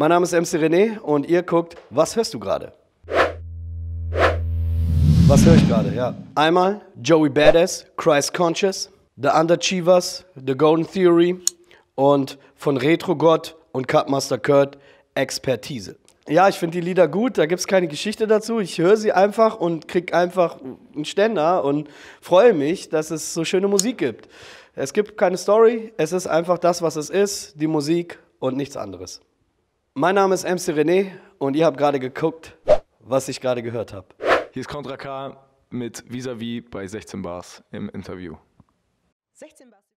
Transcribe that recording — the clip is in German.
Mein Name ist MC René und ihr guckt, was hörst du gerade? Was höre ich gerade? Ja. Einmal Joey Badass, Christ Conscious, The Underachievers, The Golden Theory und von Retro God und Cutmaster Kurt Expertise. Ja, ich finde die Lieder gut, da gibt es keine Geschichte dazu. Ich höre sie einfach und kriege einfach einen Ständer und freue mich, dass es so schöne Musik gibt. Es gibt keine Story, es ist einfach das, was es ist, die Musik und nichts anderes. Mein Name ist MC René und ihr habt gerade geguckt, was ich gerade gehört habe. Hier ist Contra K mit Visavi bei 16 Bars im Interview. 16 Bars.